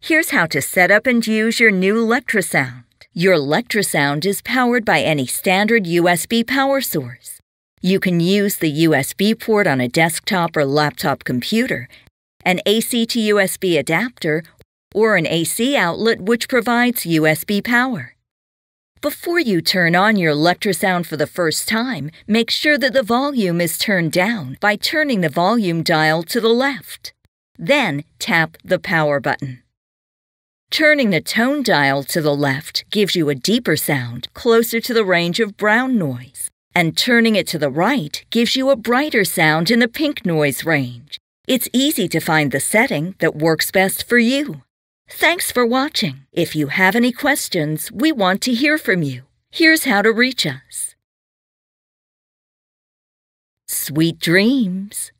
Here's how to set up and use your new Lectrasound. Your Lectrasound is powered by any standard USB power source. You can use the USB port on a desktop or laptop computer, an AC to USB adapter, or an AC outlet which provides USB power. Before you turn on your Lectrasound for the first time, make sure that the volume is turned down by turning the volume dial to the left. Then tap the power button. Turning the tone dial to the left gives you a deeper sound, closer to the range of brown noise, and turning it to the right gives you a brighter sound in the pink noise range. It's easy to find the setting that works best for you. Thanks for watching. If you have any questions, we want to hear from you. Here's how to reach us. Sweet dreams.